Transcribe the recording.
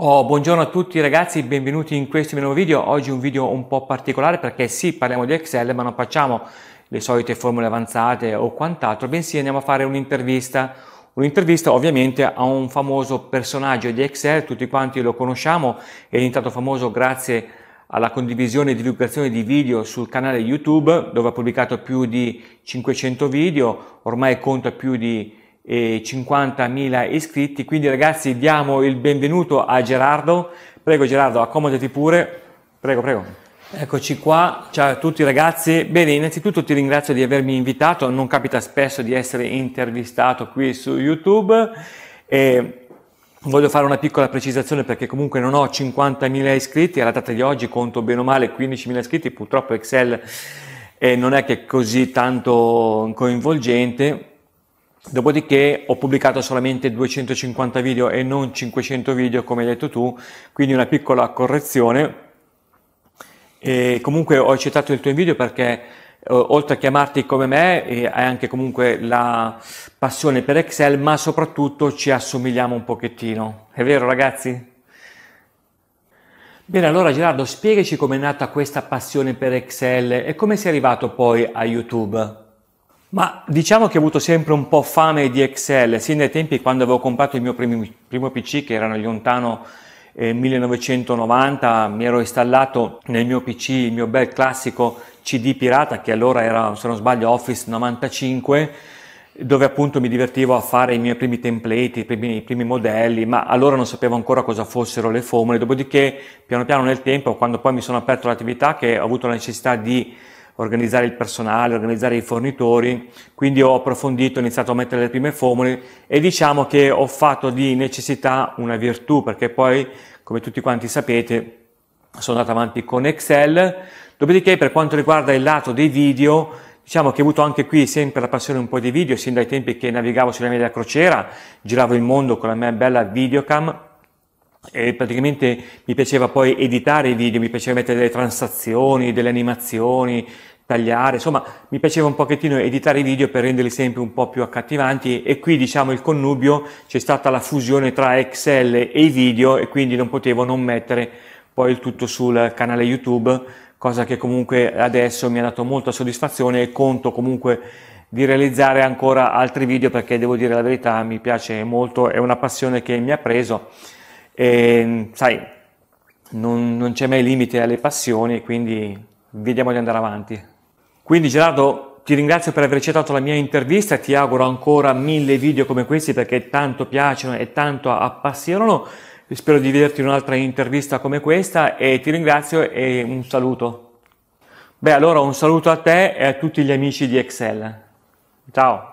Oh, buongiorno a tutti ragazzi, benvenuti in questo mio nuovo video. Oggi un video un po' particolare perché sì, parliamo di Excel, ma non facciamo le solite formule avanzate o quant'altro, bensì andiamo a fare un'intervista. Un'intervista ovviamente a un famoso personaggio di Excel, tutti quanti lo conosciamo, è diventato famoso grazie alla condivisione e divulgazione di video sul canale YouTube, dove ha pubblicato più di 500 video, ormai conta più di e 50.000 iscritti. Quindi ragazzi diamo il benvenuto a Gerardo. Prego Gerardo, accomodati pure. Prego, prego. Eccoci qua, ciao a tutti ragazzi. Bene, innanzitutto ti ringrazio di avermi invitato, non capita spesso di essere intervistato qui su YouTube. E voglio fare una piccola precisazione perché comunque non ho 50.000 iscritti, alla data di oggi conto bene o male 15.000 iscritti, purtroppo Excel eh, non è che è così tanto coinvolgente, Dopodiché ho pubblicato solamente 250 video e non 500 video come hai detto tu, quindi una piccola correzione. E comunque ho accettato il tuo invito perché eh, oltre a chiamarti come me, eh, hai anche comunque la passione per Excel, ma soprattutto ci assomigliamo un pochettino. È vero ragazzi? Bene, allora Gerardo, spiegaci com'è nata questa passione per Excel e come sei arrivato poi a YouTube. Ma diciamo che ho avuto sempre un po' fame di Excel, sin dai tempi quando avevo comprato il mio primo, primo PC, che era nel lontano eh, 1990, mi ero installato nel mio PC il mio bel classico CD pirata, che allora era, se non sbaglio, Office 95, dove appunto mi divertivo a fare i miei primi template, i primi, i primi modelli, ma allora non sapevo ancora cosa fossero le formule, dopodiché piano piano nel tempo, quando poi mi sono aperto l'attività, che ho avuto la necessità di organizzare il personale, organizzare i fornitori, quindi ho approfondito, ho iniziato a mettere le prime formule e diciamo che ho fatto di necessità una virtù, perché poi, come tutti quanti sapete, sono andato avanti con Excel, dopodiché per quanto riguarda il lato dei video, Diciamo che ho avuto anche qui sempre la passione un po' di video, sin dai tempi che navigavo sulla mia crociera, giravo il mondo con la mia bella videocam, e praticamente mi piaceva poi editare i video, mi piaceva mettere delle transazioni, delle animazioni, tagliare, insomma mi piaceva un pochettino editare i video per renderli sempre un po' più accattivanti e qui diciamo il connubio c'è stata la fusione tra Excel e i video e quindi non potevo non mettere poi il tutto sul canale YouTube, cosa che comunque adesso mi ha dato molta soddisfazione e conto comunque di realizzare ancora altri video perché devo dire la verità mi piace molto, è una passione che mi ha preso e, ehm, sai, non, non c'è mai limite alle passioni, quindi vediamo di andare avanti. Quindi Gerardo, ti ringrazio per aver accettato la mia intervista, e ti auguro ancora mille video come questi perché tanto piacciono e tanto appassionano. Spero di vederti in un'altra intervista come questa e ti ringrazio e un saluto. Beh, allora un saluto a te e a tutti gli amici di Excel. Ciao!